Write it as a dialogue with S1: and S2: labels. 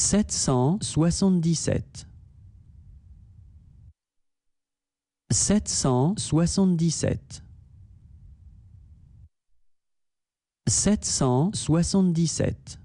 S1: sept cent soixante-dix-sept. Sept cent soixante-dix-sept. Sept cent soixante-dix-sept.